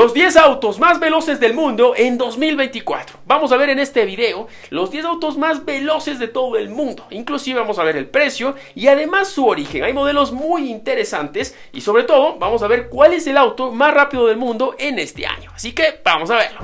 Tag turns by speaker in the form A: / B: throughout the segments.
A: Los 10 autos más veloces del mundo en 2024. Vamos a ver en este video los 10 autos más veloces de todo el mundo. Inclusive vamos a ver el precio y además su origen. Hay modelos muy interesantes y sobre todo vamos a ver cuál es el auto más rápido del mundo en este año. Así que vamos a verlo.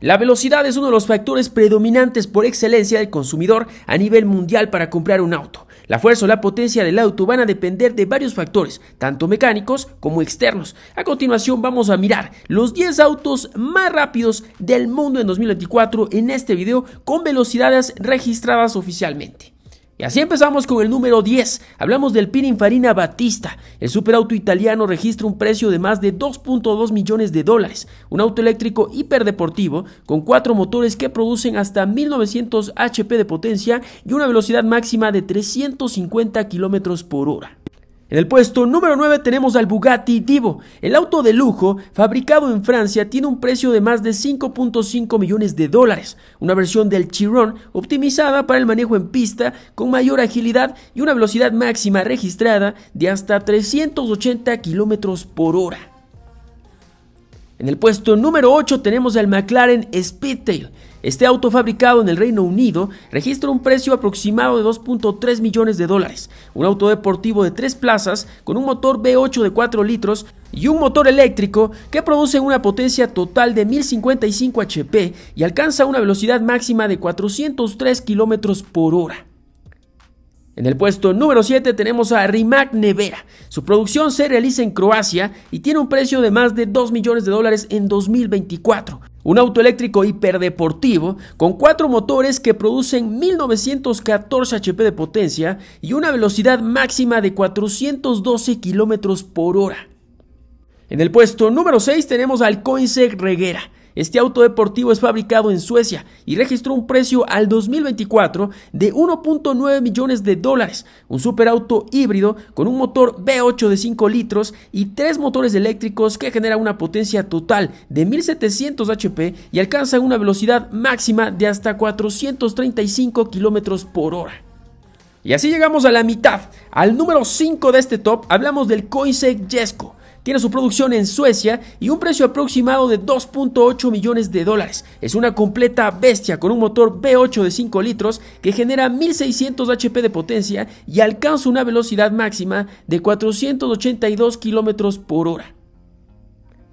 A: La velocidad es uno de los factores predominantes por excelencia del consumidor a nivel mundial para comprar un auto. La fuerza o la potencia del auto van a depender de varios factores, tanto mecánicos como externos. A continuación vamos a mirar los 10 autos más rápidos del mundo en 2024 en este video con velocidades registradas oficialmente. Y así empezamos con el número 10. Hablamos del Pininfarina Batista. El superauto italiano registra un precio de más de 2.2 millones de dólares. Un auto eléctrico hiperdeportivo con cuatro motores que producen hasta 1900 HP de potencia y una velocidad máxima de 350 kilómetros por hora. En el puesto número 9 tenemos al Bugatti Divo. El auto de lujo, fabricado en Francia, tiene un precio de más de 5.5 millones de dólares. Una versión del Chiron optimizada para el manejo en pista con mayor agilidad y una velocidad máxima registrada de hasta 380 kilómetros por hora. En el puesto número 8 tenemos al McLaren Speedtail. Este auto fabricado en el Reino Unido registra un precio aproximado de 2.3 millones de dólares, un auto deportivo de tres plazas con un motor V8 de 4 litros y un motor eléctrico que produce una potencia total de 1055 HP y alcanza una velocidad máxima de 403 km por hora. En el puesto número 7 tenemos a Rimac Nevera. Su producción se realiza en Croacia y tiene un precio de más de 2 millones de dólares en 2024 un auto eléctrico hiperdeportivo con cuatro motores que producen 1914 HP de potencia y una velocidad máxima de 412 km por hora. En el puesto número 6 tenemos al Coinsec Reguera, este auto deportivo es fabricado en Suecia y registró un precio al 2024 de 1.9 millones de dólares, un superauto híbrido con un motor V8 de 5 litros y tres motores eléctricos que genera una potencia total de 1700 HP y alcanza una velocidad máxima de hasta 435 kilómetros por hora. Y así llegamos a la mitad. Al número 5 de este top hablamos del Koenigsegg Jesko, tiene su producción en Suecia y un precio aproximado de 2.8 millones de dólares. Es una completa bestia con un motor V8 de 5 litros que genera 1600 HP de potencia y alcanza una velocidad máxima de 482 kilómetros por hora.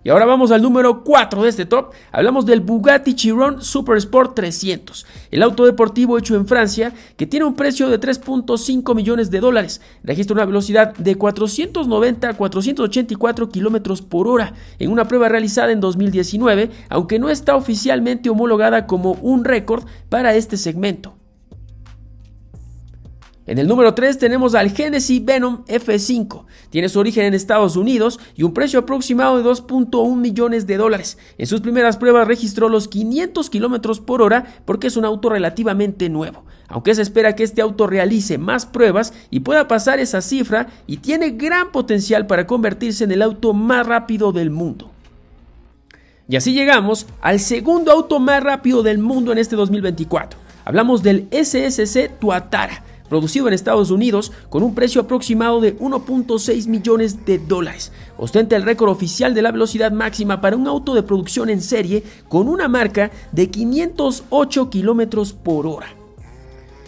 A: Y ahora vamos al número 4 de este top. Hablamos del Bugatti Chiron Super Sport 300, el auto deportivo hecho en Francia que tiene un precio de 3.5 millones de dólares. Registra una velocidad de 490 a 484 kilómetros por hora en una prueba realizada en 2019, aunque no está oficialmente homologada como un récord para este segmento. En el número 3 tenemos al Genesis Venom F5. Tiene su origen en Estados Unidos y un precio aproximado de 2.1 millones de dólares. En sus primeras pruebas registró los 500 kilómetros por hora porque es un auto relativamente nuevo. Aunque se espera que este auto realice más pruebas y pueda pasar esa cifra y tiene gran potencial para convertirse en el auto más rápido del mundo. Y así llegamos al segundo auto más rápido del mundo en este 2024. Hablamos del SSC Tuatara producido en Estados Unidos con un precio aproximado de 1.6 millones de dólares. Ostenta el récord oficial de la velocidad máxima para un auto de producción en serie con una marca de 508 kilómetros por hora.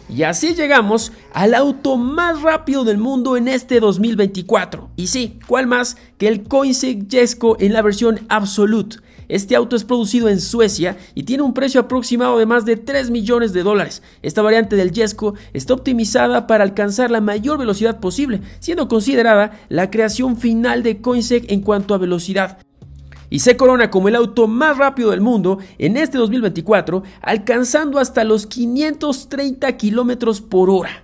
A: Y así llegamos al auto más rápido del mundo en este 2024. Y sí, ¿cuál más que el Koenigsegg Jesco en la versión Absolute? Este auto es producido en Suecia y tiene un precio aproximado de más de 3 millones de dólares. Esta variante del Jesco está optimizada para alcanzar la mayor velocidad posible, siendo considerada la creación final de Coinsec en cuanto a velocidad y se corona como el auto más rápido del mundo en este 2024, alcanzando hasta los 530 kilómetros por hora.